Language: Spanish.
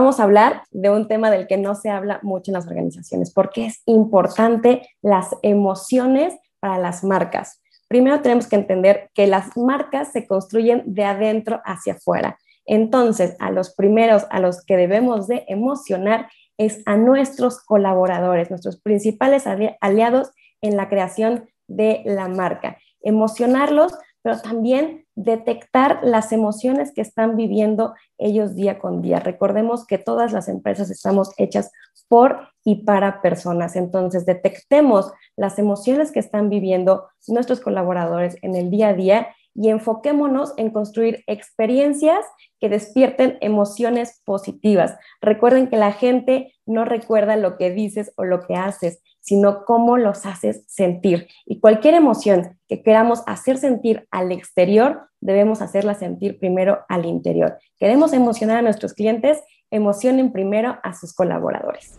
vamos a hablar de un tema del que no se habla mucho en las organizaciones, porque es importante las emociones para las marcas. Primero tenemos que entender que las marcas se construyen de adentro hacia afuera. Entonces, a los primeros a los que debemos de emocionar es a nuestros colaboradores, nuestros principales aliados en la creación de la marca. Emocionarlos pero también detectar las emociones que están viviendo ellos día con día. Recordemos que todas las empresas estamos hechas por y para personas. Entonces, detectemos las emociones que están viviendo nuestros colaboradores en el día a día y enfoquémonos en construir experiencias que despierten emociones positivas. Recuerden que la gente no recuerda lo que dices o lo que haces, sino cómo los haces sentir. Y cualquier emoción que queramos hacer sentir al exterior, debemos hacerla sentir primero al interior. Queremos emocionar a nuestros clientes, emocionen primero a sus colaboradores.